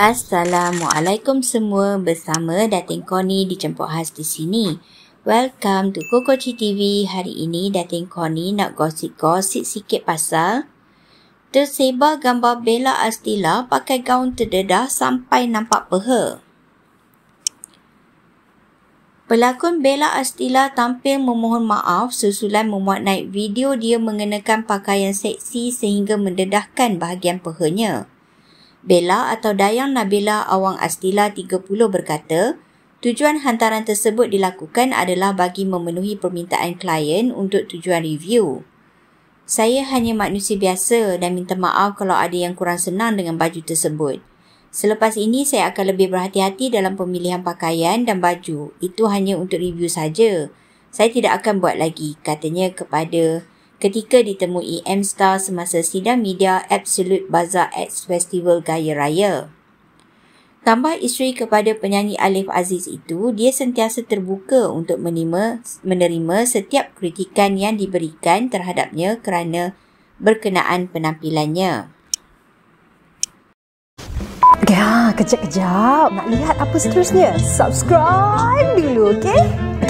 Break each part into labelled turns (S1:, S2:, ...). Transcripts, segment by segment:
S1: Assalamualaikum semua bersama Datin Korni di Jemput Has di sini. Welcome to Kokochi TV. Hari ini Datin Korni nak gosip-gosip sikit pasal tersebar gambar Bella Astila pakai gaun terdedah sampai nampak peha. Pelakon Bella Astila tampil memohon maaf susulan memuat naik video dia mengenakan pakaian seksi sehingga mendedahkan bahagian pehanya. Bella atau Dayang Nabila Awang Astila 30 berkata, tujuan hantaran tersebut dilakukan adalah bagi memenuhi permintaan klien untuk tujuan review. Saya hanya manusia biasa dan minta maaf kalau ada yang kurang senang dengan baju tersebut. Selepas ini saya akan lebih berhati-hati dalam pemilihan pakaian dan baju. Itu hanya untuk review saja. Saya tidak akan buat lagi, katanya kepada ketika ditemui M-Star semasa sidang media Absolute Bazaar X Festival Gaya Raya. Tambah isteri kepada penyanyi Alif Aziz itu, dia sentiasa terbuka untuk menerima, menerima setiap kritikan yang diberikan terhadapnya kerana berkenaan penampilannya.
S2: Ya, kejap-kejap. Nak lihat apa seterusnya? Subscribe dulu, okey?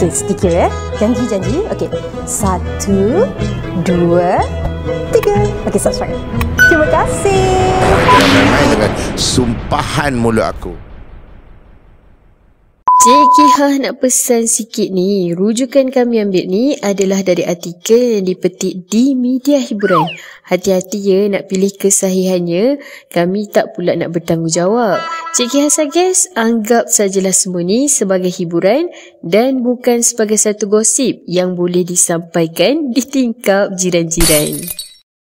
S2: Okey, sedikit ya. Eh. Janji-janji. Okey, satu, dua, tiga. Okey, subscribe. Terima kasih.
S1: Dengan sumpahan mulut aku.
S2: Cikihah nak pesan sikit ni, rujukan kami ambil ni adalah dari artikel yang dipetik di media hiburan. Hati-hati ya nak pilih kesahihannya, kami tak pula nak bertanggungjawab. Cikgu Hassan Gas anggap sajalah semua ni sebagai hiburan dan bukan sebagai satu gosip yang boleh disampaikan di tingkap jiran-jiran.